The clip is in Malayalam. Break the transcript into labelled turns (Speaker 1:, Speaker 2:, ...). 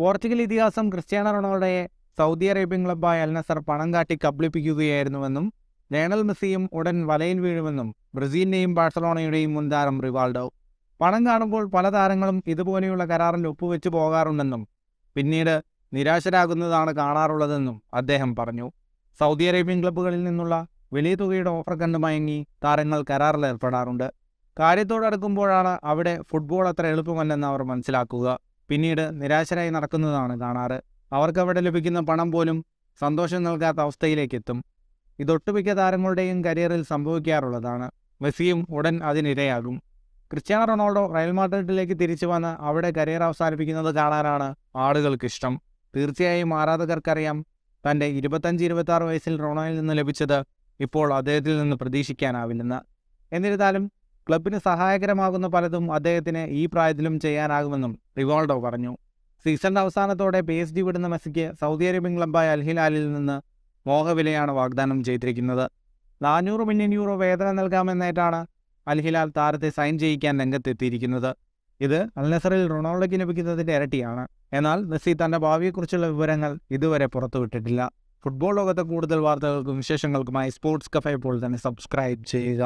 Speaker 1: പോർച്ചുഗൽ ഇതിഹാസം ക്രിസ്ത്യാനോ റൊണാൾഡോയെ സൗദി അറേബ്യൻ ക്ലബ്ബായ അൽനസർ പണം കാട്ടി കബളിപ്പിക്കുകയായിരുന്നുവെന്നും ലയണൽ മെസ്സിയും ഉടൻ വലയിൽ വീഴുമെന്നും ബ്രസീലിൻ്റെയും ബാഴ്സലോണയുടെയും മുൻതാരം റിവാൾഡോ പണം കാണുമ്പോൾ പല താരങ്ങളും ഇതുപോലെയുള്ള കരാറിൽ ഒപ്പുവെച്ചു പോകാറുണ്ടെന്നും പിന്നീട് നിരാശരാകുന്നതാണ് കാണാറുള്ളതെന്നും അദ്ദേഹം പറഞ്ഞു സൗദി അറേബ്യൻ ക്ലബ്ബുകളിൽ നിന്നുള്ള വലിയ തുകയുടെ ഓഫർ കണ്ടു മയങ്ങി താരങ്ങൾ കരാറിൽ ഏർപ്പെടാറുണ്ട് കാര്യത്തോടടുക്കുമ്പോഴാണ് അവിടെ ഫുട്ബോൾ അത്ര എളുപ്പമല്ലെന്ന് അവർ മനസ്സിലാക്കുക പിന്നീട് നിരാശരായി നടക്കുന്നതാണ് കാണാറ് അവർക്ക് അവിടെ ലഭിക്കുന്ന പണം പോലും സന്തോഷം നൽകാത്ത അവസ്ഥയിലേക്കെത്തും എത്തും ഇതൊട്ടുമിക്ക താരങ്ങളുടെയും കരിയറിൽ സംഭവിക്കാറുള്ളതാണ് മെസ്സിയും ഉടൻ അതിനിരയാകും ക്രിസ്ത്യാനോ റൊണാൾഡോ റയൽ മാഡ്രിഡിലേക്ക് തിരിച്ചു വന്ന് അവിടെ കരിയർ അവസാനിപ്പിക്കുന്നത് കാണാനാണ് ആളുകൾക്കിഷ്ടം തീർച്ചയായും ആരാധകർക്കറിയാം തൻ്റെ ഇരുപത്തഞ്ച് ഇരുപത്തി വയസ്സിൽ റൊണോയിൽ നിന്ന് ലഭിച്ചത് ഇപ്പോൾ അദ്ദേഹത്തിൽ നിന്ന് പ്രതീക്ഷിക്കാനാവില്ലെന്ന് എന്നിരുന്നാലും ക്ലബിന് സഹായകരമാകുന്ന പലതും അദ്ദേഹത്തിന് ഈ പ്രായത്തിലും ചെയ്യാനാകുമെന്നും റിവാൾഡോ പറഞ്ഞു സീസൺ അവസാനത്തോടെ പി ഡി വിടുന്ന മെസ്സിക്ക് സൗദി അറേബ്യൻ ക്ലബ്ബായ അൽഹിലാലിൽ നിന്ന് മോഹവിലയാണ് വാഗ്ദാനം ചെയ്തിരിക്കുന്നത് നാനൂറ് മില്യൺ യൂറോ വേതനം നൽകാമെന്നേറ്റാണ് അൽഹിലാൽ താരത്തെ സൈൻ ചെയ്യിക്കാൻ രംഗത്തെത്തിയിരിക്കുന്നത് ഇത് അൽനസറിൽ റൊണാൾഡോയ്ക്ക് ലഭിക്കുന്നതിൻ്റെ ഇരട്ടിയാണ് എന്നാൽ മെസ്സി തൻ്റെ ഭാവിയെക്കുറിച്ചുള്ള വിവരങ്ങൾ ഇതുവരെ പുറത്തുവിട്ടിട്ടില്ല ഫുട്ബോൾ ലോകത്തെ കൂടുതൽ വാർത്തകൾക്കും വിശേഷങ്ങൾക്കുമായി സ്പോർട്സ് കഫേ ഇപ്പോൾ തന്നെ സബ്സ്ക്രൈബ് ചെയ്യുക